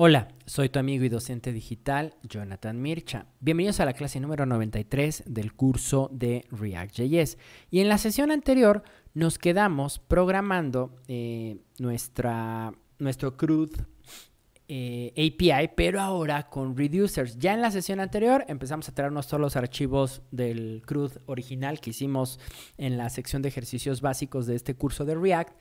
Hola, soy tu amigo y docente digital Jonathan Mircha. Bienvenidos a la clase número 93 del curso de React.js. Y en la sesión anterior nos quedamos programando eh, nuestra, nuestro CRUD eh, API, pero ahora con reducers. Ya en la sesión anterior empezamos a traernos todos los archivos del CRUD original que hicimos en la sección de ejercicios básicos de este curso de React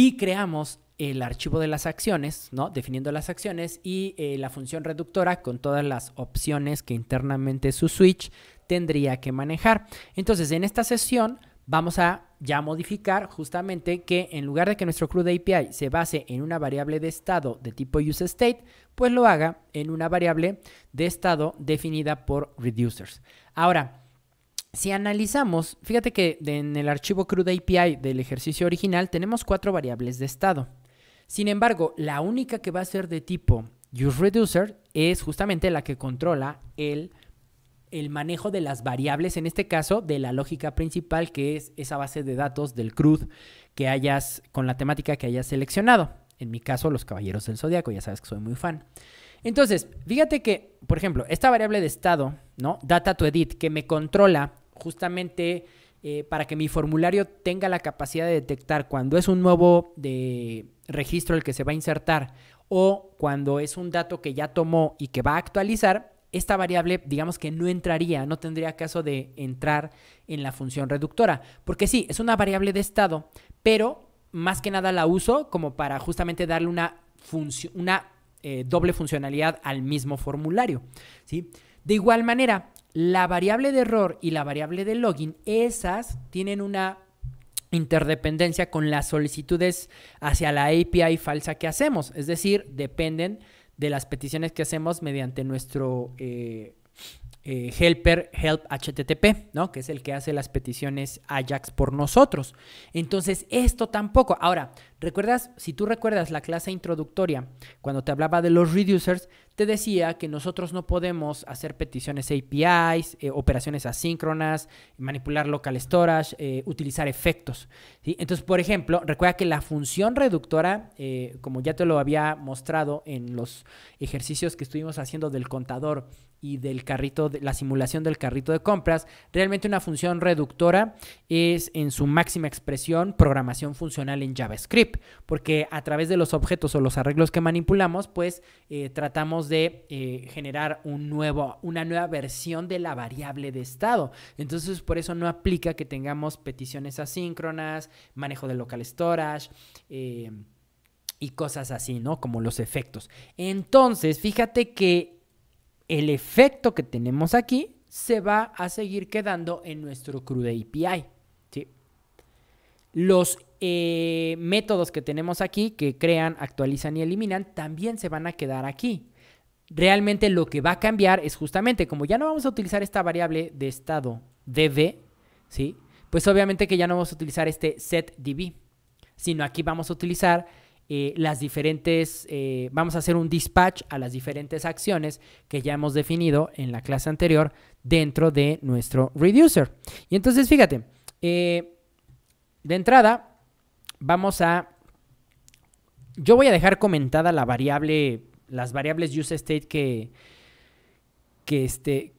y creamos el archivo de las acciones, ¿no? Definiendo las acciones y eh, la función reductora con todas las opciones que internamente su switch tendría que manejar. Entonces, en esta sesión vamos a ya modificar justamente que en lugar de que nuestro CRUD API se base en una variable de estado de tipo useState, pues lo haga en una variable de estado definida por reducers. Ahora, si analizamos, fíjate que en el archivo CRUD API del ejercicio original tenemos cuatro variables de estado. Sin embargo, la única que va a ser de tipo useReducer es justamente la que controla el, el manejo de las variables, en este caso de la lógica principal que es esa base de datos del CRUD que hayas, con la temática que hayas seleccionado. En mi caso, los caballeros del zodiaco, ya sabes que soy muy fan. Entonces, fíjate que, por ejemplo, esta variable de estado, ¿no? Data to edit, que me controla justamente eh, para que mi formulario tenga la capacidad de detectar cuando es un nuevo de registro el que se va a insertar o cuando es un dato que ya tomó y que va a actualizar, esta variable, digamos que no entraría, no tendría caso de entrar en la función reductora. Porque sí, es una variable de estado, pero más que nada la uso como para justamente darle una, una eh, doble funcionalidad al mismo formulario. ¿sí? De igual manera, la variable de error y la variable de login, esas tienen una interdependencia con las solicitudes hacia la API falsa que hacemos, es decir, dependen de las peticiones que hacemos mediante nuestro eh, eh, helper help http, ¿no? Que es el que hace las peticiones Ajax por nosotros. Entonces, esto tampoco. Ahora, ¿recuerdas? Si tú recuerdas la clase introductoria, cuando te hablaba de los reducers, te decía que nosotros no podemos hacer peticiones APIs, eh, operaciones asíncronas, manipular local storage, eh, utilizar efectos. Entonces, por ejemplo, recuerda que la función reductora, eh, como ya te lo había mostrado en los ejercicios que estuvimos haciendo del contador, y del carrito, de, la simulación del carrito de compras. Realmente una función reductora es en su máxima expresión programación funcional en JavaScript, porque a través de los objetos o los arreglos que manipulamos, pues eh, tratamos de eh, generar un nuevo, una nueva versión de la variable de estado. Entonces, por eso no aplica que tengamos peticiones asíncronas, manejo de local storage. Eh, y cosas así, ¿no? Como los efectos. Entonces, fíjate que el efecto que tenemos aquí se va a seguir quedando en nuestro crude API. Los eh, métodos que tenemos aquí, que crean, actualizan y eliminan, también se van a quedar aquí. Realmente lo que va a cambiar es justamente, como ya no vamos a utilizar esta variable de estado db, ¿sí? pues obviamente que ya no vamos a utilizar este setdb, sino aquí vamos a utilizar eh, las diferentes, eh, vamos a hacer un dispatch a las diferentes acciones que ya hemos definido en la clase anterior dentro de nuestro reducer. Y entonces fíjate, eh, de entrada vamos a, yo voy a dejar comentada la variable, las variables useState que, que este,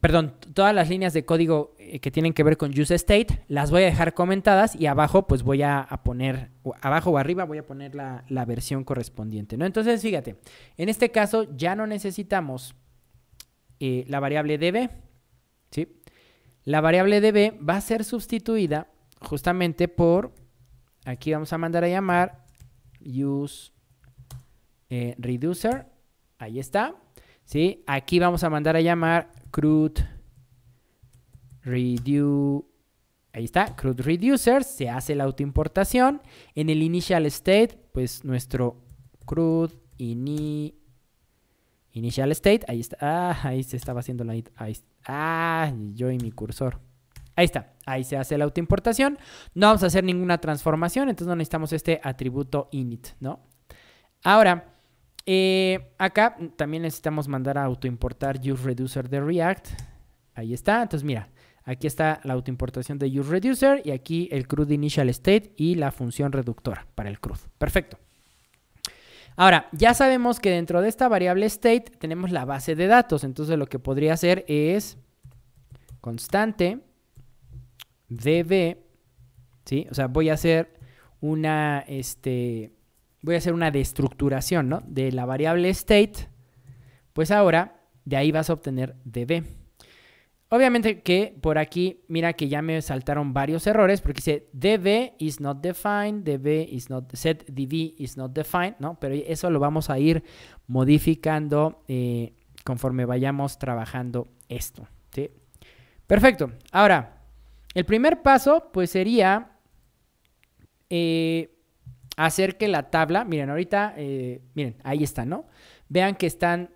perdón, todas las líneas de código eh, que tienen que ver con use state, las voy a dejar comentadas y abajo pues voy a, poner, abajo o arriba voy a poner la, versión correspondiente, ¿no? Entonces, fíjate, en este caso ya no necesitamos eh, la variable db, ¿sí? La variable db va a ser sustituida justamente por, aquí vamos a mandar a llamar use eh, reducer, ahí está, ¿sí? Aquí vamos a mandar a llamar crude reduce ahí está, crude reducer, se hace la autoimportación. En el initial state, pues nuestro crude ini, initial state, ahí está, ah, ahí se estaba haciendo la, ahí, ah, yo y mi cursor. Ahí está, ahí se hace la autoimportación. No vamos a hacer ninguna transformación, entonces no necesitamos este atributo init, ¿no? Ahora, eh, acá también necesitamos mandar a autoimportar use reducer de React. Ahí está, entonces mira, Aquí está la autoimportación de useReducer y aquí el crude initial state y la función reductora para el cruz Perfecto. Ahora, ya sabemos que dentro de esta variable state tenemos la base de datos. Entonces lo que podría hacer es constante db, ¿sí? O sea, voy a hacer una, este, voy a hacer una destructuración, ¿no? De la variable state. Pues ahora, de ahí vas a obtener db. Obviamente que por aquí, mira que ya me saltaron varios errores porque dice db is not defined, db is not, set db is not defined, ¿no? Pero eso lo vamos a ir modificando eh, conforme vayamos trabajando esto, ¿sí? Perfecto. Ahora, el primer paso pues sería eh, hacer que la tabla, miren, ahorita, eh, miren, ahí está, ¿no? Vean que están,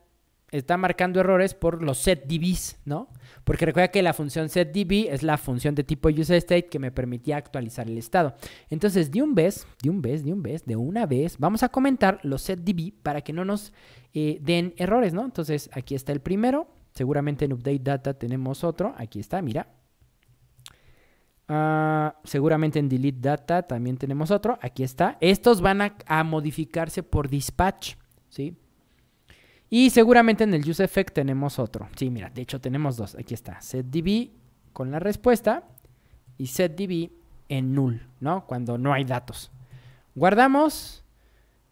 están marcando errores por los set dbs, ¿no? Porque recuerda que la función setDB es la función de tipo useState que me permitía actualizar el estado. Entonces, de un vez, de un vez, de un vez, de una vez, vamos a comentar los setDB para que no nos eh, den errores, ¿no? Entonces, aquí está el primero. Seguramente en update data tenemos otro. Aquí está, mira. Ah, seguramente en delete data también tenemos otro. Aquí está. Estos van a, a modificarse por dispatch, ¿sí? Y seguramente en el useEffect tenemos otro. Sí, mira, de hecho tenemos dos. Aquí está, setDB con la respuesta y setDB en null, ¿no? Cuando no hay datos. Guardamos.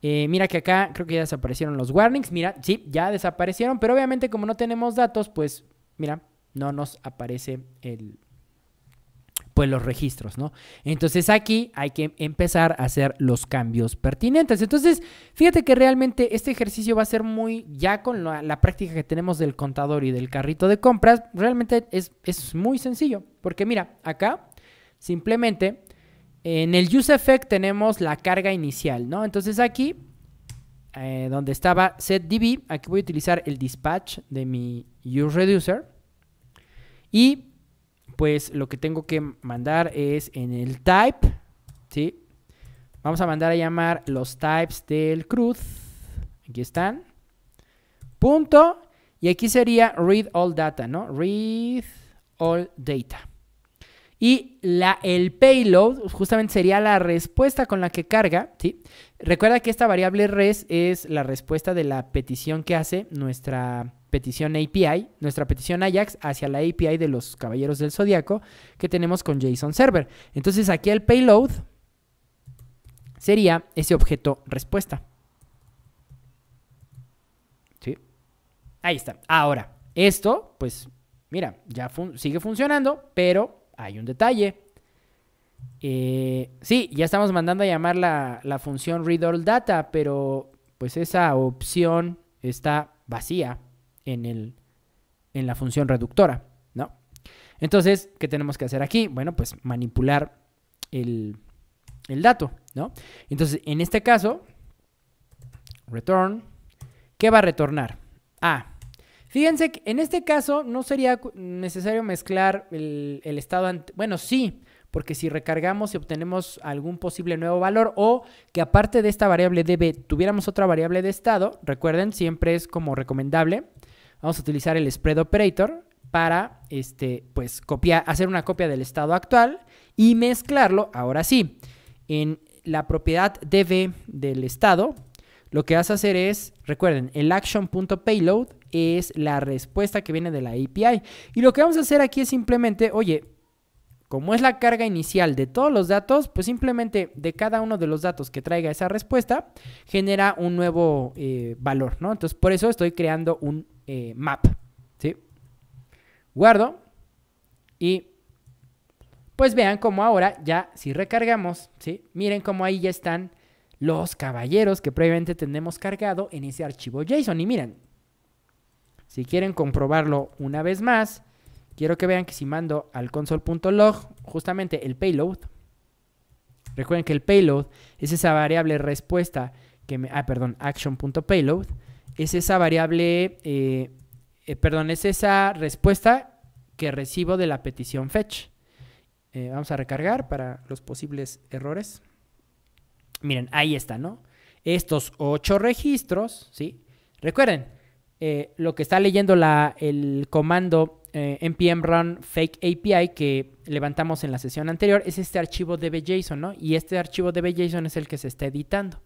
Eh, mira que acá creo que ya desaparecieron los warnings. Mira, sí, ya desaparecieron, pero obviamente como no tenemos datos, pues mira, no nos aparece el, pues los registros, ¿no? Entonces aquí hay que empezar a hacer los cambios pertinentes. Entonces, fíjate que realmente este ejercicio va a ser muy, ya con la, práctica que tenemos del contador y del carrito de compras, realmente es, muy sencillo, porque mira, acá simplemente en el use effect tenemos la carga inicial, ¿no? Entonces aquí, eh, donde estaba setDB, aquí voy a utilizar el dispatch de mi useReducer y pues lo que tengo que mandar es en el type, ¿sí? Vamos a mandar a llamar los types del cruz. Aquí están. Punto. Y aquí sería read all data, ¿no? Read all data. Y la, el payload justamente sería la respuesta con la que carga, ¿sí? Recuerda que esta variable res es la respuesta de la petición que hace nuestra petición API, nuestra petición Ajax hacia la API de los Caballeros del Zodiaco que tenemos con JSON Server. Entonces aquí el payload sería ese objeto respuesta. ¿Sí? Ahí está. Ahora, esto, pues, mira, ya sigue funcionando, pero hay un detalle. Eh, sí, ya estamos mandando a llamar la, función read data, pero pues esa opción está vacía en, la función reductora, ¿no? Entonces, ¿qué tenemos que hacer aquí? Bueno, pues manipular el, dato, ¿no? Entonces, en este caso, return, ¿qué va a retornar? a, fíjense que en este caso no sería necesario mezclar el, estado, bueno, sí, porque si recargamos y obtenemos algún posible nuevo valor o que aparte de esta variable db tuviéramos otra variable de estado, recuerden, siempre es como recomendable vamos a utilizar el spread operator para este, pues, copiar, hacer una copia del estado actual y mezclarlo, ahora sí, en la propiedad db del estado, lo que vas a hacer es, recuerden, el action.payload es la respuesta que viene de la API. Y lo que vamos a hacer aquí es simplemente, oye, como es la carga inicial de todos los datos, pues simplemente de cada uno de los datos que traiga esa respuesta, genera un nuevo eh, valor, ¿no? Entonces, por eso estoy creando un eh, map. ¿sí? Guardo y pues vean cómo ahora ya si recargamos, ¿sí? miren cómo ahí ya están los caballeros que previamente tenemos cargado en ese archivo JSON. Y miren, si quieren comprobarlo una vez más, quiero que vean que si mando al console.log justamente el payload, recuerden que el payload es esa variable respuesta que me, ah, perdón, action.payload, es esa variable, eh, eh, perdón, es esa respuesta que recibo de la petición fetch. Eh, vamos a recargar para los posibles errores. Miren, ahí está, ¿no? Estos ocho registros, ¿sí? Recuerden, lo que está leyendo la, el comando npm run fake API que levantamos en la sesión anterior es este archivo db.json, ¿no? Y este archivo db.json es el que se está editando,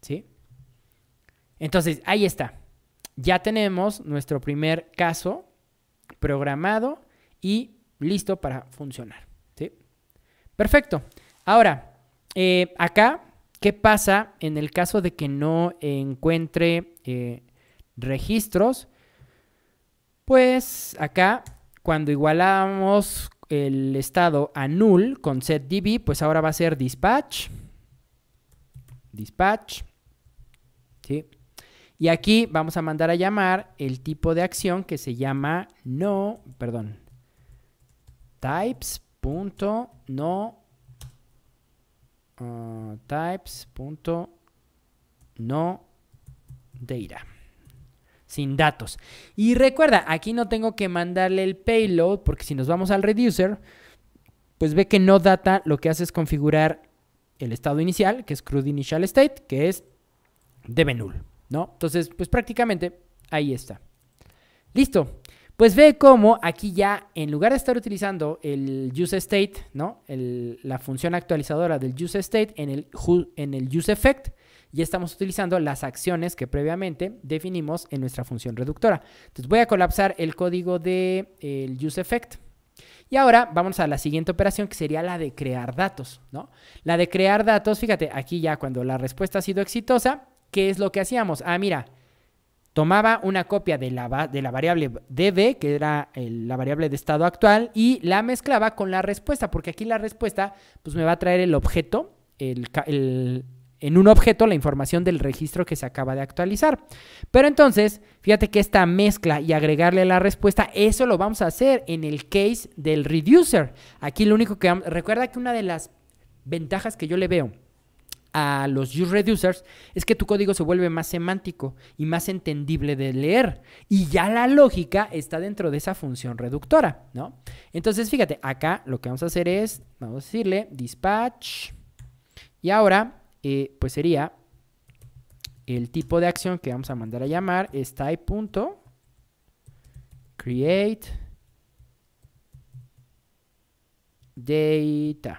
¿sí? Entonces, ahí está. Ya tenemos nuestro primer caso programado y listo para funcionar. ¿sí? Perfecto. Ahora, eh, acá, ¿qué pasa en el caso de que no encuentre eh, registros? Pues acá, cuando igualamos el estado a null con setDB, pues ahora va a ser dispatch. Dispatch. ¿sí? Y aquí vamos a mandar a llamar el tipo de acción que se llama no, perdón, types.no ah, types.no data sin datos. Y recuerda, aquí no tengo que mandarle el payload porque si nos vamos al reducer, pues ve que no data lo que hace es configurar el estado inicial, que es crude initial state, que es debe null. ¿no? Entonces, pues prácticamente ahí está. Listo. Pues ve cómo aquí ya, en lugar de estar utilizando el useState, ¿no? la función actualizadora del useState en el, en el useEffect, ya estamos utilizando las acciones que previamente definimos en nuestra función reductora. Entonces voy a colapsar el código del de, el useEffect. Y ahora vamos a la siguiente operación que sería la de crear datos, ¿no? La de crear datos, fíjate, aquí ya cuando la respuesta ha sido exitosa, ¿qué es lo que hacíamos? Ah, mira, tomaba una copia de la, de la variable db, que era la variable de estado actual, y la mezclaba con la respuesta, porque aquí la respuesta pues me va a traer el objeto, en un objeto la información del registro que se acaba de actualizar. Pero entonces, fíjate que esta mezcla y agregarle la respuesta, eso lo vamos a hacer en el case del reducer. Aquí lo único que... Recuerda que una de las ventajas que yo le veo a los use reducers es que tu código se vuelve más semántico y más entendible de leer. Y ya la lógica está dentro de esa función reductora, ¿no? Entonces, fíjate, acá lo que vamos a hacer es, vamos a decirle dispatch. Y ahora, eh, pues sería el tipo de acción que vamos a mandar a llamar es Create data,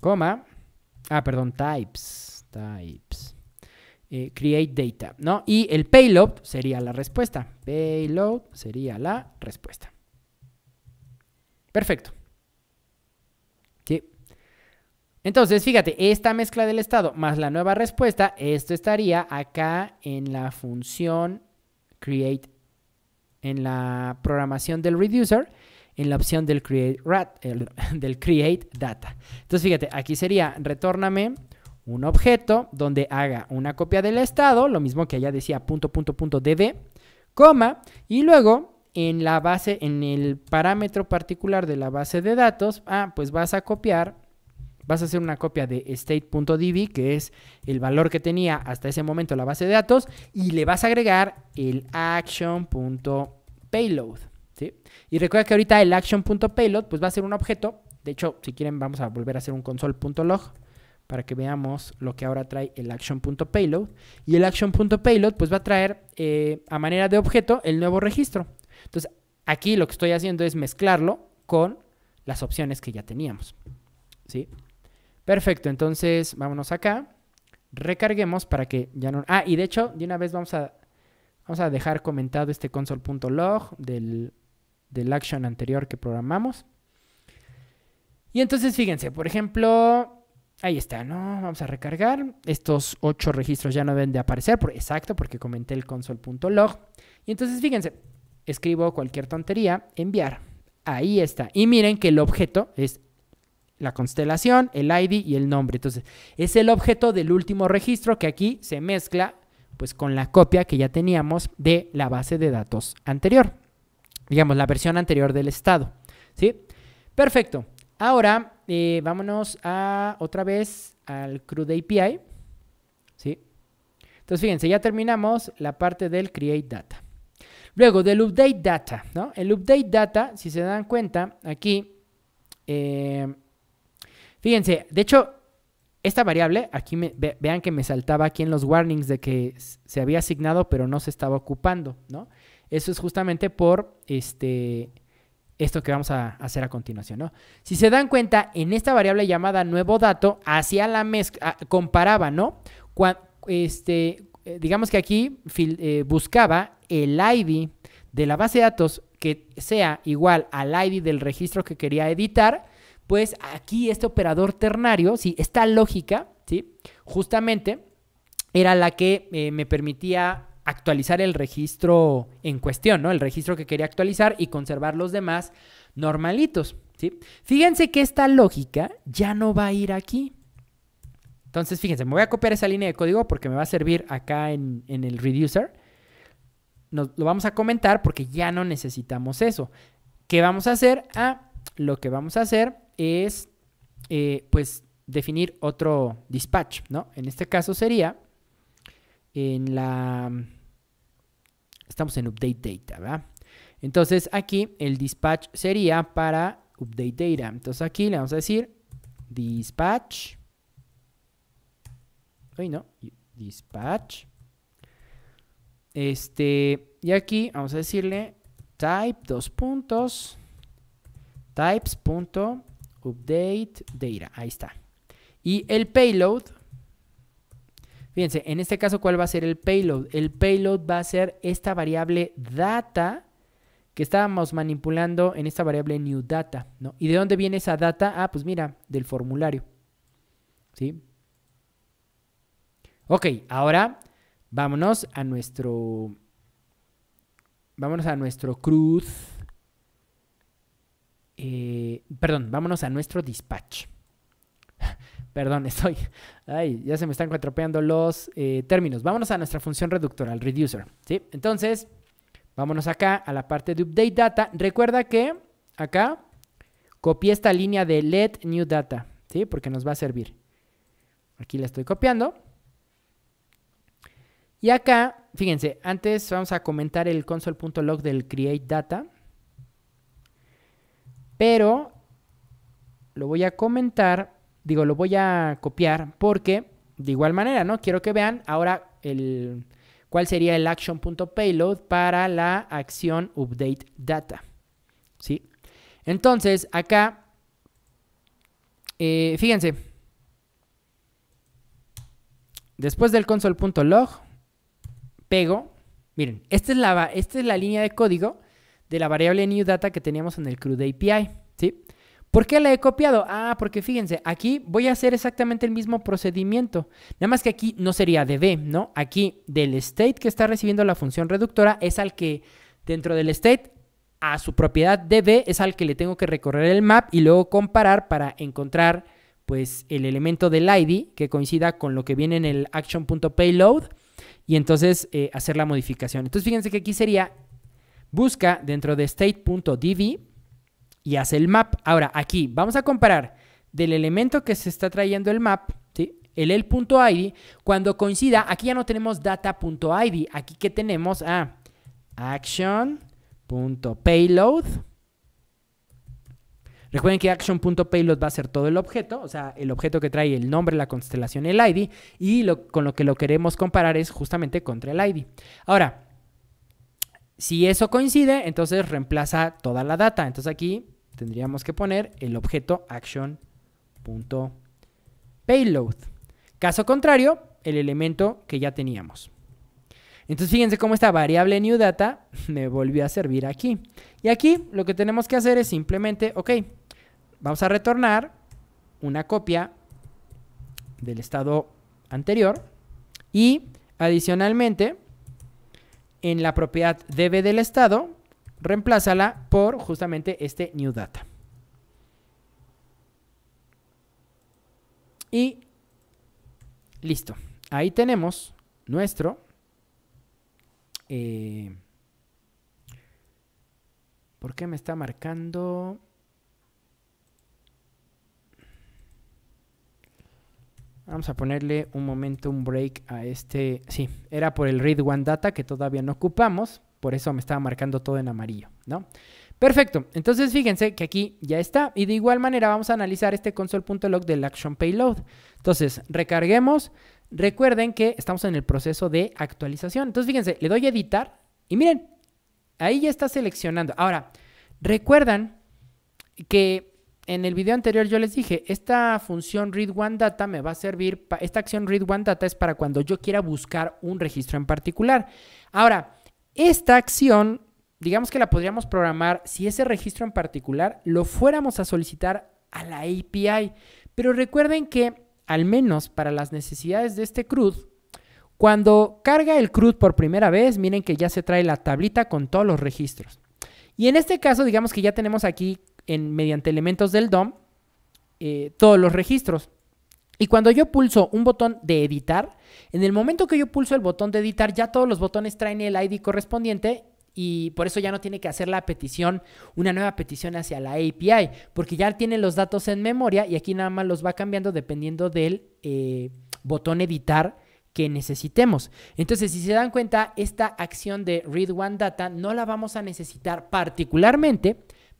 coma, Ah, perdón, types. Types. Eh, create data, ¿no? Y el payload sería la respuesta. Payload sería la respuesta. Perfecto. Entonces, fíjate, esta mezcla del estado más la nueva respuesta, esto estaría acá en la función create, en la programación del reducer, en la opción del create, del create data. Entonces fíjate, aquí sería retórname un objeto donde haga una copia del estado, lo mismo que allá decía punto, punto, punto, db, coma, y luego en la base, en el parámetro particular de la base de datos, ah, pues vas a copiar, vas a hacer una copia de state.db, que es el valor que tenía hasta ese momento la base de datos, y le vas a agregar el action.payload. Y recuerda que ahorita el action.payload pues va a ser un objeto. De hecho, si quieren vamos a volver a hacer un console.log para que veamos lo que ahora trae el action.payload. Y el action.payload pues va a traer eh, a manera de objeto el nuevo registro. Entonces aquí lo que estoy haciendo es mezclarlo con las opciones que ya teníamos. ¿Sí? Perfecto, entonces vámonos acá. Recarguemos para que ya no... Ah, y de hecho, de una vez vamos a, vamos a dejar comentado este console.log del del action anterior que programamos. Y entonces fíjense, por ejemplo, ahí está, ¿no? Vamos a recargar. Estos ocho registros ya no deben de aparecer, por, exacto, porque comenté el console.log. Y entonces fíjense, escribo cualquier tontería, enviar. Ahí está. Y miren que el objeto es la constelación, el ID y el nombre. Entonces, es el objeto del último registro que aquí se mezcla pues con la copia que ya teníamos de la base de datos anterior digamos, la versión anterior del estado. ¿Sí? Perfecto. Ahora, eh, vámonos a otra vez al crude API. ¿Sí? Entonces, fíjense, ya terminamos la parte del create data. Luego, del update data, ¿no? El update data, si se dan cuenta, aquí, eh, fíjense, de hecho, esta variable, aquí me, vean que me saltaba aquí en los warnings de que se había asignado, pero no se estaba ocupando, ¿no? Eso es justamente por este, esto que vamos a hacer a continuación. ¿no? Si se dan cuenta, en esta variable llamada nuevo dato, hacia la mezcla, ah, comparaba, ¿no? este, eh, digamos que aquí eh, buscaba el ID de la base de datos que sea igual al ID del registro que quería editar, pues aquí este operador ternario, si esta lógica, ¿sí? justamente era la que eh, me permitía actualizar el registro en cuestión, ¿no? El registro que quería actualizar y conservar los demás normalitos, ¿sí? Fíjense que esta lógica ya no va a ir aquí. Entonces, fíjense, me voy a copiar esa línea de código porque me va a servir acá en, el reducer. lo vamos a comentar porque ya no necesitamos eso. ¿Qué vamos a hacer? Ah, lo que vamos a hacer es, eh, pues, definir otro dispatch, ¿no? En este caso sería la... Estamos en update data, ¿verdad? Entonces aquí el dispatch sería para update data. Entonces aquí le vamos a decir dispatch. Ay, no. Dispatch. Este, y aquí vamos a decirle type dos puntos types punto update data. Ahí está. Y el payload Fíjense, en este caso, ¿cuál va a ser el payload? El payload va a ser esta variable data que estábamos manipulando en esta variable new data, ¿no? ¿Y de dónde viene esa data? Ah, pues mira, del formulario, ¿sí? Ok, ahora vámonos a nuestro, vámonos a nuestro cruz, eh, perdón, vámonos a nuestro dispatch. Perdón, estoy. Ay, ya se me están cuatropeando los eh, términos. Vámonos a nuestra función reductora, al reducer. ¿sí? Entonces, vámonos acá a la parte de update data. Recuerda que acá copié esta línea de let new data, ¿sí? Porque nos va a servir. Aquí la estoy copiando. Y acá, fíjense, antes vamos a comentar el console.log del create data. Pero lo voy a comentar digo, lo voy a copiar porque de igual manera, ¿no? Quiero que vean ahora el, cuál sería el action.payload para la acción update data. ¿Sí? Entonces, acá, eh, fíjense, después del console.log, pego, miren, esta es, la, esta es la línea de código de la variable new data que teníamos en el CRUD API, ¿sí? sí ¿Por qué la he copiado? Ah, porque fíjense, aquí voy a hacer exactamente el mismo procedimiento. Nada más que aquí no sería db, ¿no? Aquí del state que está recibiendo la función reductora es al que dentro del state a su propiedad db es al que le tengo que recorrer el map y luego comparar para encontrar pues el elemento del ID que coincida con lo que viene en el action.payload y entonces eh, hacer la modificación. Entonces fíjense que aquí sería busca dentro de state.db y hace el map. Ahora, aquí vamos a comparar del elemento que se está trayendo el map, el el.id, cuando coincida, aquí ya no tenemos data.id, aquí que tenemos a ah, action.payload. Recuerden que action.payload va a ser todo el objeto, o sea, el objeto que trae el nombre, la constelación, el ID, y lo, con lo que lo queremos comparar es justamente contra el ID. Ahora, si eso coincide, entonces reemplaza toda la data. Entonces aquí tendríamos que poner el objeto action.payload. Caso contrario, el elemento que ya teníamos. Entonces fíjense cómo esta variable new data me volvió a servir aquí. Y aquí lo que tenemos que hacer es simplemente, ok, vamos a retornar una copia del estado anterior y adicionalmente en la propiedad db del estado reemplázala por justamente este new data. Y listo. Ahí tenemos nuestro eh, ¿Por qué me está marcando? Vamos a ponerle un momento, un break a este. Sí, era por el read one data que todavía no ocupamos. Por eso me estaba marcando todo en amarillo, ¿no? Perfecto, entonces fíjense que aquí ya está y de igual manera vamos a analizar este console.log del action payload. Entonces, recarguemos, recuerden que estamos en el proceso de actualización. Entonces, fíjense, le doy a editar y miren, ahí ya está seleccionando. Ahora, recuerdan que en el video anterior yo les dije, esta función read one data me va a servir, esta acción read one data es para cuando yo quiera buscar un registro en particular. Ahora, esta acción, digamos que la podríamos programar si ese registro en particular lo fuéramos a solicitar a la API. Pero recuerden que, al menos para las necesidades de este CRUD, cuando carga el CRUD por primera vez, miren que ya se trae la tablita con todos los registros. Y en este caso, digamos que ya tenemos aquí, en, mediante elementos del DOM, eh, todos los registros. Y cuando yo pulso un botón de editar, en el momento que yo pulso el botón de editar, ya todos los botones traen el ID correspondiente y por eso ya no tiene que hacer la petición, una nueva petición hacia la API, porque ya tiene los datos en memoria y aquí nada más los va cambiando dependiendo del eh, botón editar que necesitemos. Entonces, si se dan cuenta, esta acción de read one data no la vamos a necesitar particularmente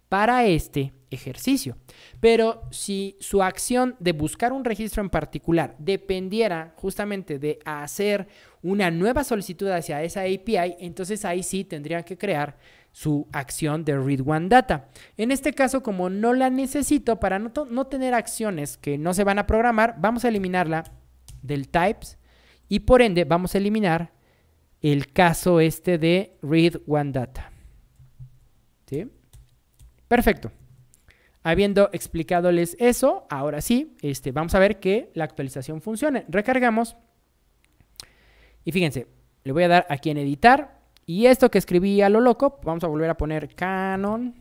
para este ejercicio. Pero si su acción de buscar un registro en particular dependiera justamente de hacer una nueva solicitud hacia esa API, entonces ahí sí tendría que crear su acción de Read One Data. En este caso, como no la necesito, para no, no tener acciones que no se van a programar, vamos a eliminarla del types y por ende vamos a eliminar el caso este de Read One Data. Perfecto. Habiendo explicadoles eso, ahora sí, este, vamos a ver que la actualización funcione. Recargamos. Y fíjense, le voy a dar aquí en editar. Y esto que escribí a lo loco, vamos a volver a poner canon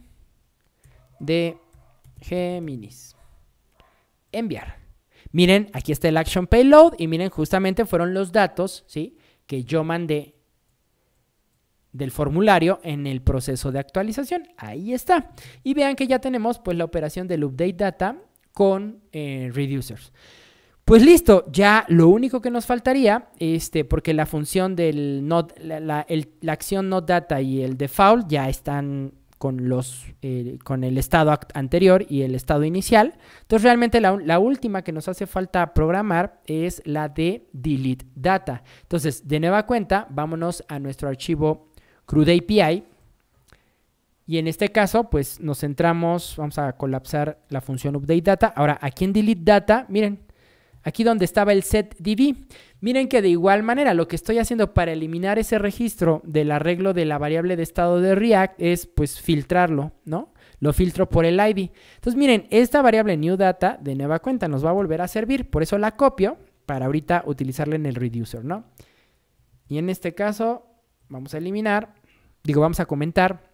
de Geminis. Enviar. Miren, aquí está el action payload y miren, justamente fueron los datos, ¿sí? Que yo mandé del formulario en el proceso de actualización. Ahí está. Y vean que ya tenemos pues la operación del update data con eh, reducers. Pues listo, ya lo único que nos faltaría, este, porque la función del not, la, acción not data y el default ya están con, los, eh, con el estado anterior y el estado inicial. Entonces realmente la, la, última que nos hace falta programar es la de delete data. Entonces, de nueva cuenta, vámonos a nuestro archivo Crude API. Y en este caso, pues nos centramos, vamos a colapsar la función update data. Ahora, aquí en delete data, miren, aquí donde estaba el set DB. Miren que de igual manera lo que estoy haciendo para eliminar ese registro del arreglo de la variable de estado de React es pues filtrarlo, ¿no? Lo filtro por el ID. Entonces miren, esta variable new data de nueva cuenta nos va a volver a servir, por eso la copio para ahorita utilizarla en el reducer, ¿no? Y en este caso vamos a eliminar digo, vamos a comentar.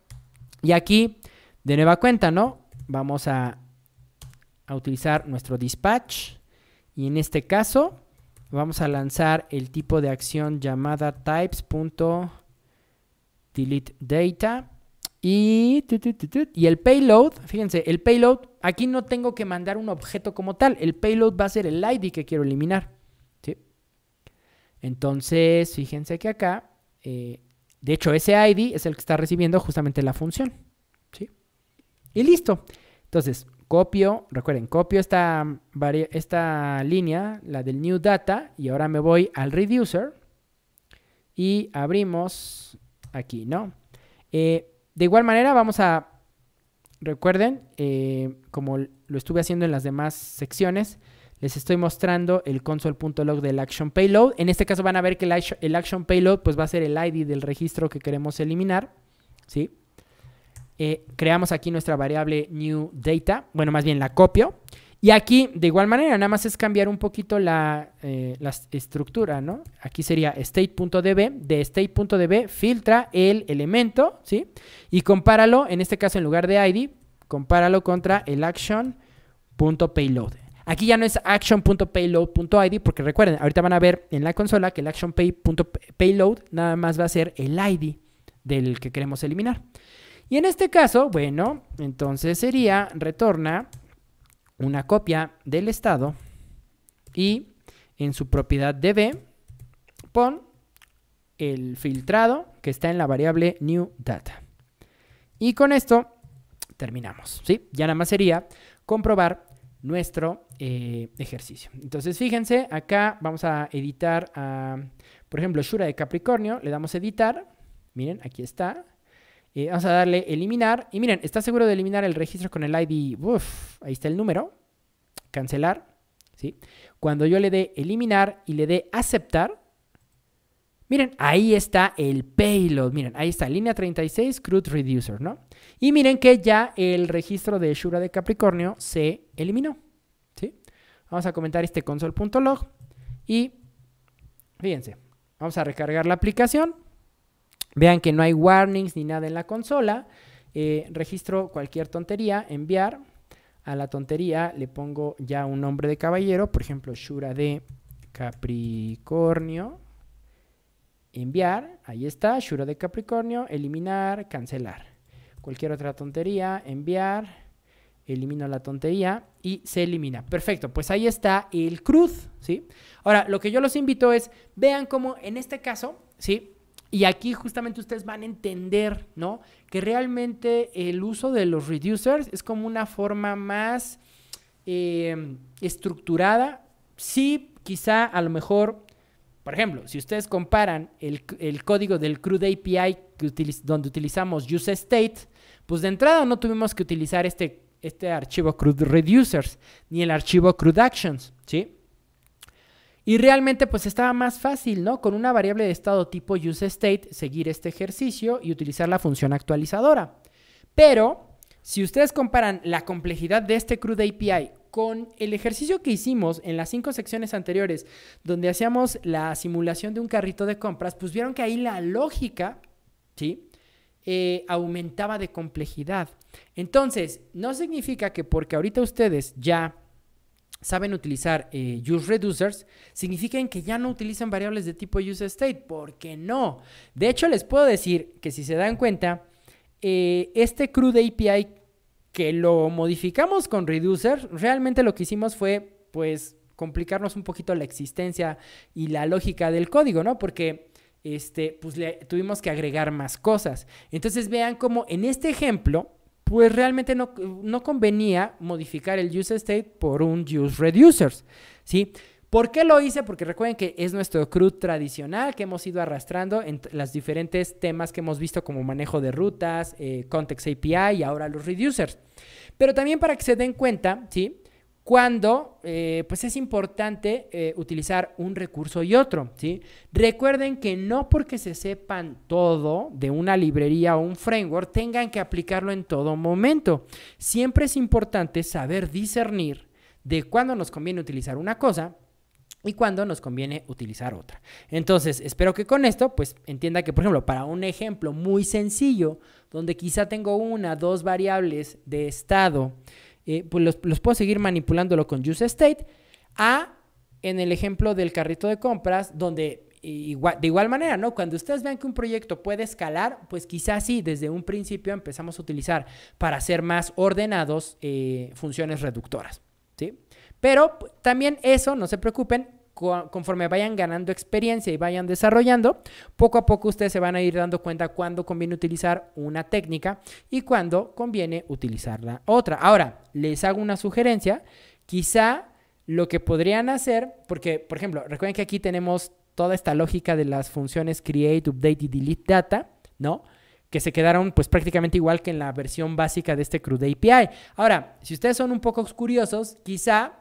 Y aquí, de nueva cuenta, ¿no? Vamos a, utilizar nuestro dispatch. Y en este caso, vamos a lanzar el tipo de acción llamada types.deleteData. Y, y el payload, fíjense, el payload, aquí no tengo que mandar un objeto como tal. El payload va a ser el ID que quiero eliminar. ¿sí? Entonces, fíjense que acá eh, de hecho, ese ID es el que está recibiendo justamente la función. ¿sí? Y listo. Entonces, copio, recuerden, copio esta, esta línea, la del new data, y ahora me voy al reducer y abrimos aquí, ¿no? Eh, de igual manera vamos a, recuerden, eh, como lo estuve haciendo en las demás secciones, les estoy mostrando el console.log del action payload. En este caso van a ver que el action payload pues va a ser el ID del registro que queremos eliminar, ¿sí? Eh, creamos aquí nuestra variable new data, bueno, más bien la copio. Y aquí, de igual manera, nada más es cambiar un poquito la, eh, estructura, Aquí sería state.db, de state.db filtra el elemento, ¿sí? Y compáralo, en este caso en lugar de id, compáralo contra el action.payload. Aquí ya no es action.payload.id porque recuerden, ahorita van a ver en la consola que el action.payload nada más va a ser el ID del que queremos eliminar. Y en este caso, bueno, entonces sería retorna una copia del estado y en su propiedad db pon el filtrado que está en la variable new data. Y con esto terminamos, ¿sí? Ya nada más sería comprobar nuestro eh, ejercicio. Entonces, fíjense, acá vamos a editar, a, por ejemplo, Shura de Capricornio, le damos editar, miren, aquí está. Eh, vamos a darle eliminar, y miren, ¿está seguro de eliminar el registro con el ID? ahí está el número, cancelar, ¿sí? Cuando yo le dé eliminar y le dé aceptar, Miren, ahí está el payload. Miren, ahí está, línea 36, crude reducer, ¿no? Y miren que ya el registro de Shura de Capricornio se eliminó. Vamos a comentar este console.log y fíjense, vamos a recargar la aplicación. Vean que no hay warnings ni nada en la consola. Eh, registro cualquier tontería, enviar. A la tontería le pongo ya un nombre de caballero, por ejemplo, Shura de Capricornio. Enviar, ahí está, Shura de Capricornio, eliminar, cancelar. Cualquier otra tontería, enviar elimino la tontería y se elimina. Perfecto, pues ahí está el cruz, ¿sí? Ahora, lo que yo los invito es, vean cómo en este caso, ¿sí? Y aquí justamente ustedes van a entender, ¿no? Que realmente el uso de los reducers es como una forma más em, estructurada. Sí, quizá a lo mejor, por ejemplo, si ustedes comparan el, código del CRUD API donde utilizamos useState, pues de entrada no tuvimos que utilizar este este archivo CRUD Reducers ni el archivo CRUD Actions, ¿sí? Y realmente pues estaba más fácil, ¿no? Con una variable de estado tipo useState seguir este ejercicio y utilizar la función actualizadora. Pero si ustedes comparan la complejidad de este CRUD API con el ejercicio que hicimos en las cinco secciones anteriores, donde hacíamos la simulación de un carrito de compras, pues vieron que ahí la lógica, ¿sí? Eh, aumentaba de complejidad. Entonces, no significa que porque ahorita ustedes ya saben utilizar eh, use reducers, significa que ya no utilizan variables de tipo use state, porque no. De hecho, les puedo decir que si se dan cuenta, eh, este crude API que lo modificamos con reducer, realmente lo que hicimos fue, pues, complicarnos un poquito la existencia y la lógica del código, ¿no? Porque este, pues le tuvimos que agregar más cosas. Entonces vean cómo en este ejemplo, pues realmente no, convenía modificar el use state por un use reducers, ¿sí? ¿Por qué lo hice? Porque recuerden que es nuestro CRUD tradicional que hemos ido arrastrando en los diferentes temas que hemos visto como manejo de rutas, eh, context API y ahora los reducers. Pero también para que se den cuenta, ¿sí? cuando eh, pues es importante eh, utilizar un recurso y otro. Recuerden que no porque se sepan todo de una librería o un framework tengan que aplicarlo en todo momento. Siempre es importante saber discernir de cuándo nos conviene utilizar una cosa y cuándo nos conviene utilizar otra. Entonces, espero que con esto, pues entienda que, por ejemplo, para un ejemplo muy sencillo, donde quizá tengo una, dos variables de estado eh, pues los, puedo seguir manipulándolo con useState, a en el ejemplo del carrito de compras, donde de igual manera, ¿no? Cuando ustedes vean que un proyecto puede escalar, pues quizás sí, desde un principio empezamos a utilizar para ser más ordenados eh, funciones reductoras, ¿sí? Pero pues, también eso, no se preocupen, conforme vayan ganando experiencia y vayan desarrollando, poco a poco ustedes se van a ir dando cuenta cuándo conviene utilizar una técnica y cuándo conviene utilizar la otra. Ahora, les hago una sugerencia, quizá lo que podrían hacer, porque, por ejemplo, recuerden que aquí tenemos toda esta lógica de las funciones create, update y delete data, ¿no? que se quedaron pues prácticamente igual que en la versión básica de este CRUD API. Ahora, si ustedes son un poco curiosos, quizá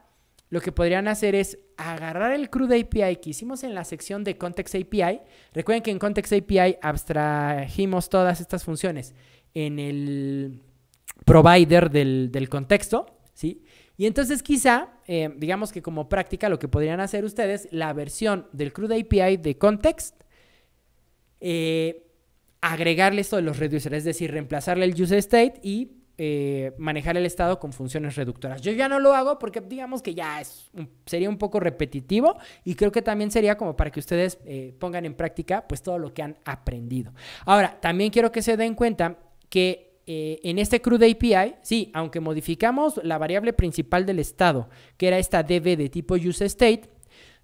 lo que podrían hacer es agarrar el crude API que hicimos en la sección de Context API. Recuerden que en Context API abstrajimos todas estas funciones en el provider del, contexto, ¿sí? Y entonces quizá, eh, digamos que como práctica, lo que podrían hacer ustedes, la versión del crude API de Context, eh, agregarle esto de los reducers, es decir, reemplazarle el user state y eh, manejar el Estado con funciones reductoras. Yo ya no lo hago porque digamos que ya es sería un poco repetitivo y creo que también sería como para que ustedes eh, pongan en práctica pues todo lo que han aprendido. Ahora, también quiero que se den cuenta que eh, en este CRUD API, sí, aunque modificamos la variable principal del Estado, que era esta DB de tipo useState,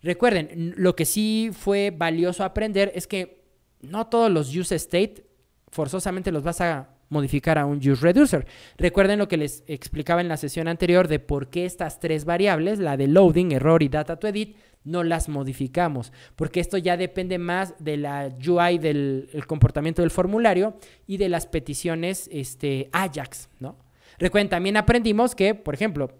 recuerden, lo que sí fue valioso aprender es que no todos los useState forzosamente los vas a modificar a un use reducer. Recuerden lo que les explicaba en la sesión anterior de por qué estas tres variables, la de loading, error y data to edit, no las modificamos, porque esto ya depende más de la UI del comportamiento del formulario y de las peticiones este, Ajax, ¿no? Recuerden, también aprendimos que, por ejemplo,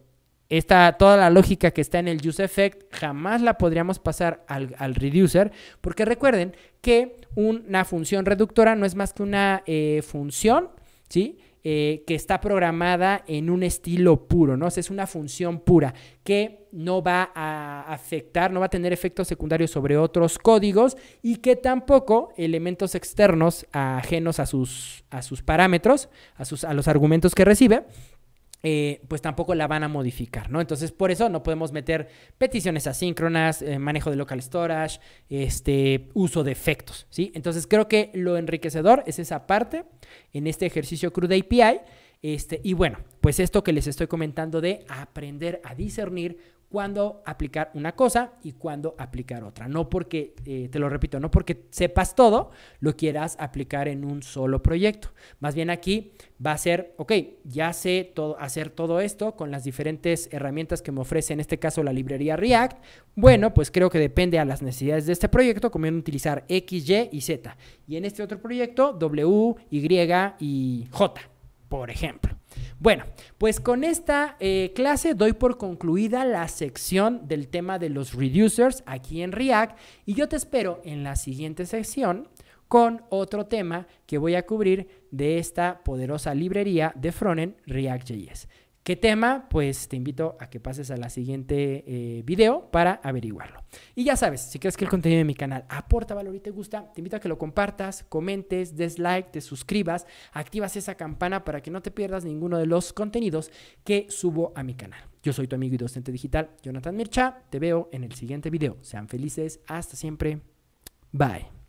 esta, toda la lógica que está en el useEffect jamás la podríamos pasar al, reducer, porque recuerden que una función reductora no es más que una eh, función ¿sí? Eh, que está programada en un estilo puro, ¿no? es una función pura que no va a afectar, no va a tener efectos secundarios sobre otros códigos y que tampoco elementos externos ajenos a sus, parámetros, sus, a los argumentos que recibe, eh, pues tampoco la van a modificar, ¿no? Entonces, por eso no podemos meter peticiones asíncronas, eh, manejo de local storage, este, uso de efectos, ¿sí? Entonces, creo que lo enriquecedor es esa parte en este ejercicio CRUD API. Este, y bueno, pues esto que les estoy comentando de aprender a discernir cuándo aplicar una cosa y cuándo aplicar otra. No porque, eh, te lo repito, no porque sepas todo, lo quieras aplicar en un solo proyecto. Más bien aquí va a ser, ok, ya sé todo, hacer todo esto con las diferentes herramientas que me ofrece, en este caso la librería React. Bueno, pues creo que depende a las necesidades de este proyecto, conviene utilizar X, Y y Z. Y en este otro proyecto, W, Y y J, por ejemplo. Bueno, pues con esta eh, clase doy por concluida la sección del tema de los reducers aquí en React y yo te espero en la siguiente sección con otro tema que voy a cubrir de esta poderosa librería de Fronen React.js. ¿Qué tema? Pues te invito a que pases a la siguiente eh, video para averiguarlo. Y ya sabes, si crees que el contenido de mi canal aporta valor y te gusta, te invito a que lo compartas, comentes, des like, te suscribas, activas esa campana para que no te pierdas ninguno de los contenidos que subo a mi canal. Yo soy tu amigo y docente digital, Jonathan Mircha. Te veo en el siguiente video. Sean felices. Hasta siempre. Bye.